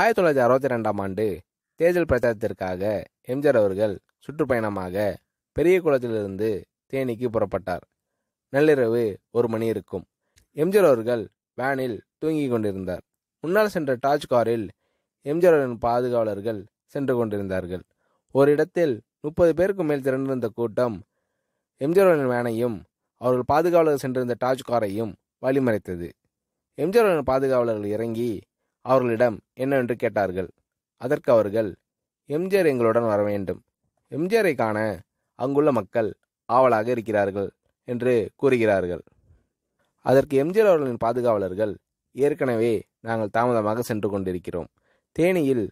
ஆயிரத்தி தொள்ளாயிரத்தி அறுபத்தி ரெண்டாம் ஆண்டு தேர்தல் பிரச்சாரத்திற்காக எம்ஜிஆர் அவர்கள் சுற்றுப்பயணமாக பெரிய குளத்திலிருந்து தேனிக்கு புறப்பட்டார் நள்ளிரவு ஒரு மணி இருக்கும் எம்ஜிஆர் அவர்கள் வேனில் தூங்கி கொண்டிருந்தார் முன்னால் சென்ற டாஜ் காரில் எம்ஜிஆர் அவர்களின் பாதுகாவலர்கள் சென்று கொண்டிருந்தார்கள் ஒரு இடத்தில் முப்பது பேருக்கு மேல் திரண்டிருந்த கூட்டம் எம்ஜிஆர் அவர்களின் வேனையும் அவர்கள் பாதுகாவலர் சென்றிருந்த டாஜ் காரையும் வழிமறைத்தது எம்ஜிஆர் பாதுகாவலர்கள் இறங்கி அவர்களிடம் என்னவென்று கேட்டார்கள் அதற்கு அவர்கள் எம்ஜிஆர் எங்களுடன் வர வேண்டும் எம்ஜிஆரை காண அங்குள்ள மக்கள் ஆவலாக இருக்கிறார்கள் என்று கூறுகிறார்கள் அதற்கு எம்ஜிஆர் அவர்களின் பாதுகாவலர்கள் ஏற்கனவே நாங்கள் தாமதமாக சென்று கொண்டிருக்கிறோம் தேனியில்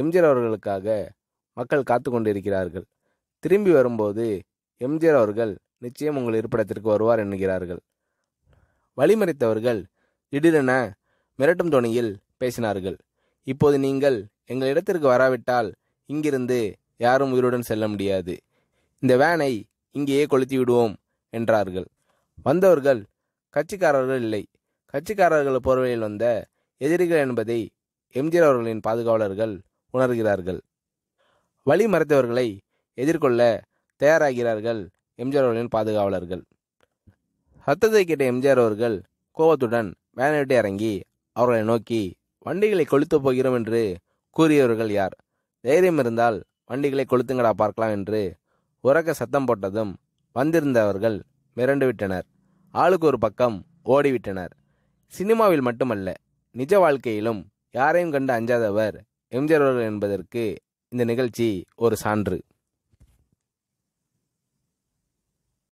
எம்ஜிஆர் அவர்களுக்காக மக்கள் காத்து கொண்டிருக்கிறார்கள் திரும்பி வரும்போது எம்ஜிஆர் அவர்கள் நிச்சயம் உங்கள் இருப்பிடத்திற்கு வருவார் என்கிறார்கள் வழிமறைத்தவர்கள் திடீரென மிரட்டும் துணியில் பேசினார்கள் இப்போது நீங்கள் எங்கள் இடத்திற்கு வராவிட்டால் இங்கிருந்து யாரும் உயிருடன் செல்ல முடியாது இந்த வேனை இங்கேயே கொளுத்தி விடுவோம் என்றார்கள் வந்தவர்கள் கட்சிக்காரர்கள் இல்லை கட்சிக்காரர்கள் போர்வையில் வந்த எதிரிகள் என்பதை எம்ஜிஆர் அவர்களின் பாதுகாவலர்கள் உணர்கிறார்கள் வழி மறைத்தவர்களை எதிர்கொள்ள தயாராகிறார்கள் எம்ஜிஆர் அவர்களின் பாதுகாவலர்கள் சத்தத்தை கேட்ட எம்ஜிஆர் அவர்கள் கோபத்துடன் வேனை விட்டு இறங்கி அவர்களை நோக்கி வண்டிகளை கொளுத்துப் போகிறோம் என்று கூறியவர்கள் யார் தைரியம் இருந்தால் வண்டிகளை கொளுத்துங்கடா பார்க்கலாம் என்று உறக்க சத்தம் போட்டதும் வந்திருந்தவர்கள் மிரண்டு விட்டனர் ஆளுக்கு ஒரு பக்கம் ஓடிவிட்டனர் சினிமாவில் மட்டுமல்ல நிஜ வாழ்க்கையிலும் யாரையும் கண்டு அஞ்சாதவர் எம்ஜிஆர் என்பதற்கு இந்த நிகழ்ச்சி ஒரு சான்று